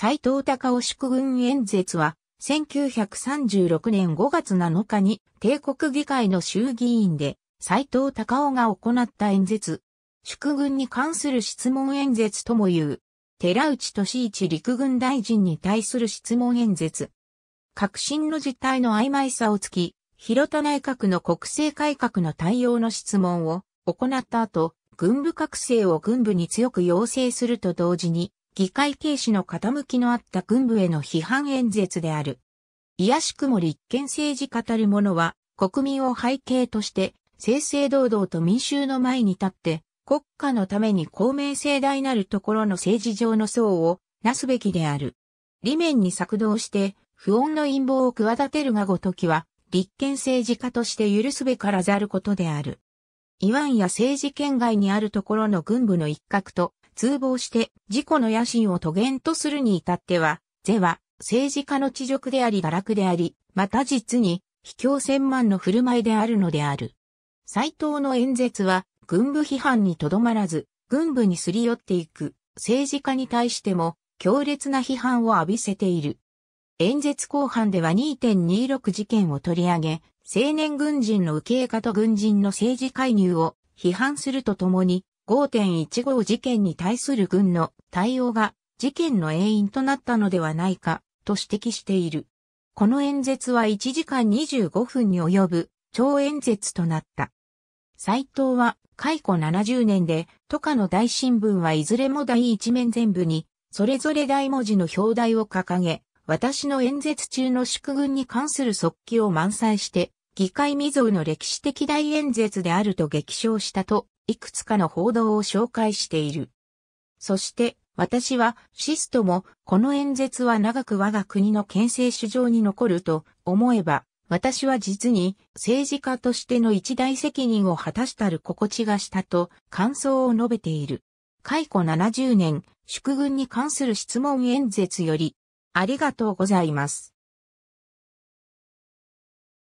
斎藤隆夫祝軍演説は、1936年5月7日に帝国議会の衆議院で斎藤隆夫が行った演説。祝軍に関する質問演説とも言う。寺内俊一陸軍大臣に対する質問演説。革新の実態の曖昧さをつき、広田内閣の国政改革の対応の質問を行った後、軍部覚醒を軍部に強く要請すると同時に、議会軽視の傾きのあった軍部への批判演説である。いやしくも立憲政治語る者は、国民を背景として、正々堂々と民衆の前に立って、国家のために公明正大なるところの政治上の層をなすべきである。理面に策動して、不穏の陰謀を企てるがごときは、立憲政治家として許すべからざることである。いわんや政治圏外にあるところの軍部の一角と、通謀して自己の野心を遂げとするに至っては、是は政治家の知辱であり堕落であり、また実に卑怯千万の振る舞いであるのである。斎藤の演説は軍部批判にとどまらず、軍部にすり寄っていく政治家に対しても強烈な批判を浴びせている。演説後半では2.26事件を取り上げ、青年軍人の受け入れと軍人の政治介入を批判するとともに、5.15事件に対する軍の対応が事件の原因となったのではないかと指摘している。この演説は1時間25分に及ぶ超演説となった。斎藤は解雇70年で都下の大新聞はいずれも第一面全部にそれぞれ大文字の表題を掲げ、私の演説中の祝軍に関する速記を満載して、議会未曾有の歴史的大演説であると激賞したといくつかの報道を紹介している。そして、私は、シストも、この演説は長く我が国の憲政史上に残ると思えば、私は実に政治家としての一大責任を果たしたる心地がしたと感想を述べている。解雇70年、祝軍に関する質問演説より、ありがとうございます。